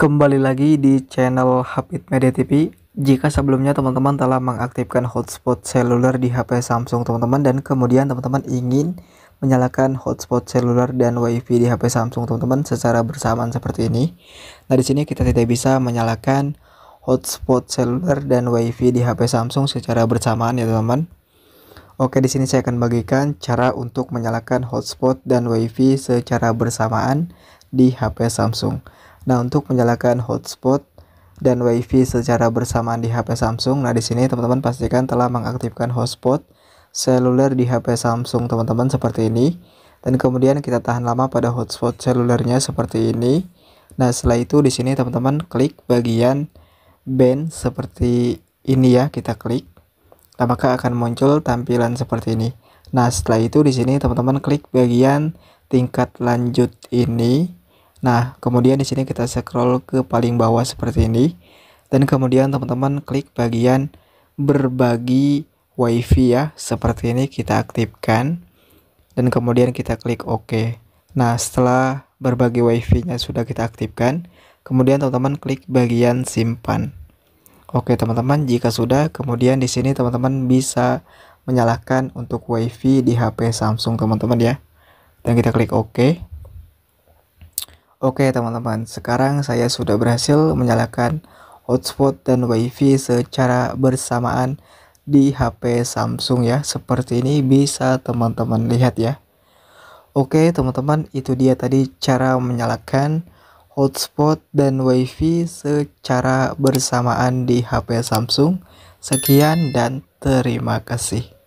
Kembali lagi di channel Habit Media TV. Jika sebelumnya teman-teman telah mengaktifkan hotspot seluler di HP Samsung teman-teman dan kemudian teman-teman ingin menyalakan hotspot seluler dan WiFi di HP Samsung teman-teman secara bersamaan seperti ini. Nah, di sini kita tidak bisa menyalakan hotspot seluler dan WiFi di HP Samsung secara bersamaan ya teman-teman. Oke, di sini saya akan bagikan cara untuk menyalakan hotspot dan WiFi secara bersamaan di HP Samsung. Nah, untuk menyalakan hotspot dan WiFi secara bersamaan di HP Samsung. Nah, di sini teman-teman pastikan telah mengaktifkan hotspot seluler di HP Samsung teman-teman seperti ini. Dan kemudian kita tahan lama pada hotspot selulernya seperti ini. Nah, setelah itu di sini teman-teman klik bagian band seperti ini ya, kita klik. Nah, maka akan muncul tampilan seperti ini. Nah, setelah itu di sini teman-teman klik bagian tingkat lanjut ini. Nah, kemudian di sini kita scroll ke paling bawah seperti ini. Dan kemudian teman-teman klik bagian berbagi WiFi ya, seperti ini kita aktifkan. Dan kemudian kita klik OK. Nah, setelah berbagi WiFi-nya sudah kita aktifkan, kemudian teman-teman klik bagian simpan. Oke, teman-teman, jika sudah, kemudian di sini teman-teman bisa menyalakan untuk WiFi di HP Samsung teman-teman ya. Dan kita klik OK. Oke teman-teman, sekarang saya sudah berhasil menyalakan hotspot dan wifi secara bersamaan di HP Samsung ya. Seperti ini bisa teman-teman lihat ya. Oke teman-teman, itu dia tadi cara menyalakan hotspot dan wifi secara bersamaan di HP Samsung. Sekian dan terima kasih.